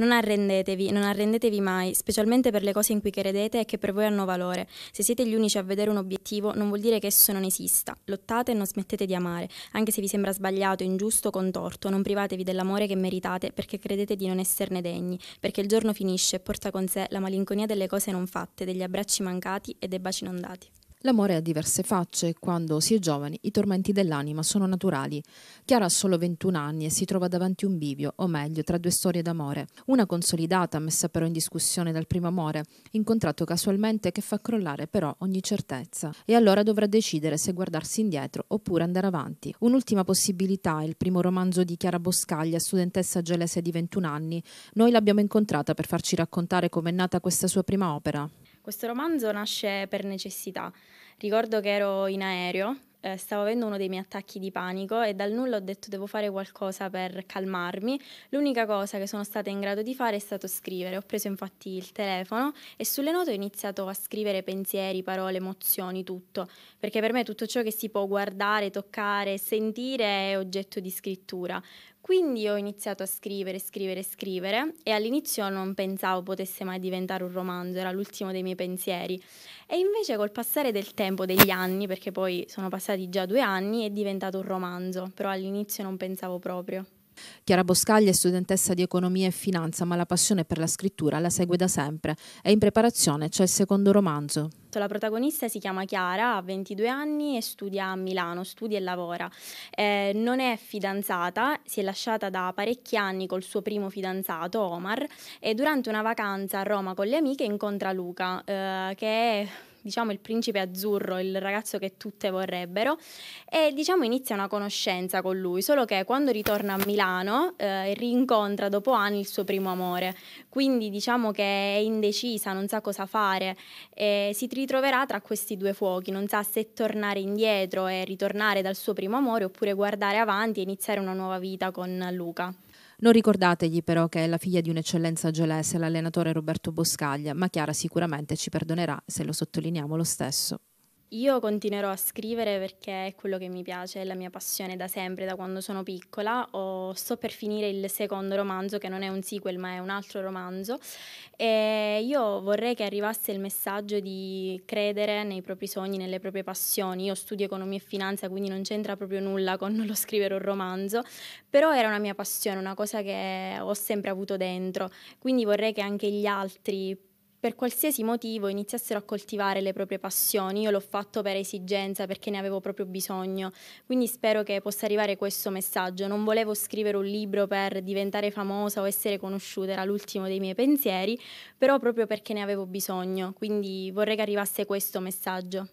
Non arrendetevi, non arrendetevi mai, specialmente per le cose in cui credete e che per voi hanno valore. Se siete gli unici a vedere un obiettivo, non vuol dire che esso non esista. Lottate e non smettete di amare, anche se vi sembra sbagliato, ingiusto, contorto. Non privatevi dell'amore che meritate perché credete di non esserne degni, perché il giorno finisce e porta con sé la malinconia delle cose non fatte, degli abbracci mancati e dei baci non dati. L'amore ha diverse facce, quando si è giovani i tormenti dell'anima sono naturali. Chiara ha solo 21 anni e si trova davanti un bivio, o meglio, tra due storie d'amore. Una consolidata, messa però in discussione dal primo amore, incontrato casualmente che fa crollare però ogni certezza. E allora dovrà decidere se guardarsi indietro oppure andare avanti. Un'ultima possibilità è il primo romanzo di Chiara Boscaglia, studentessa gelese di 21 anni. Noi l'abbiamo incontrata per farci raccontare com'è nata questa sua prima opera. Questo romanzo nasce per necessità. Ricordo che ero in aereo, eh, stavo avendo uno dei miei attacchi di panico e dal nulla ho detto devo fare qualcosa per calmarmi. L'unica cosa che sono stata in grado di fare è stato scrivere. Ho preso infatti il telefono e sulle note ho iniziato a scrivere pensieri, parole, emozioni, tutto, perché per me tutto ciò che si può guardare, toccare, sentire è oggetto di scrittura. Quindi ho iniziato a scrivere, scrivere, scrivere e all'inizio non pensavo potesse mai diventare un romanzo, era l'ultimo dei miei pensieri. E invece col passare del tempo, degli anni, perché poi sono passati già due anni, è diventato un romanzo, però all'inizio non pensavo proprio. Chiara Boscaglia è studentessa di economia e finanza, ma la passione per la scrittura la segue da sempre e in preparazione c'è il secondo romanzo. La protagonista si chiama Chiara, ha 22 anni e studia a Milano, studia e lavora. Eh, non è fidanzata, si è lasciata da parecchi anni col suo primo fidanzato Omar e durante una vacanza a Roma con le amiche incontra Luca, eh, che è diciamo il principe azzurro, il ragazzo che tutte vorrebbero e diciamo inizia una conoscenza con lui, solo che quando ritorna a Milano eh, rincontra dopo anni il suo primo amore, quindi diciamo che è indecisa, non sa cosa fare e si ritroverà tra questi due fuochi, non sa se tornare indietro e ritornare dal suo primo amore oppure guardare avanti e iniziare una nuova vita con Luca. Non ricordategli però che è la figlia di un'eccellenza gelese, l'allenatore Roberto Boscaglia, ma Chiara sicuramente ci perdonerà se lo sottolineiamo lo stesso. Io continuerò a scrivere perché è quello che mi piace, è la mia passione da sempre, da quando sono piccola. Ho, sto per finire il secondo romanzo, che non è un sequel ma è un altro romanzo. E io vorrei che arrivasse il messaggio di credere nei propri sogni, nelle proprie passioni. Io studio economia e finanza, quindi non c'entra proprio nulla con lo scrivere un romanzo, però era una mia passione, una cosa che ho sempre avuto dentro. Quindi vorrei che anche gli altri per qualsiasi motivo iniziassero a coltivare le proprie passioni. Io l'ho fatto per esigenza, perché ne avevo proprio bisogno. Quindi spero che possa arrivare questo messaggio. Non volevo scrivere un libro per diventare famosa o essere conosciuta, era l'ultimo dei miei pensieri, però proprio perché ne avevo bisogno. Quindi vorrei che arrivasse questo messaggio.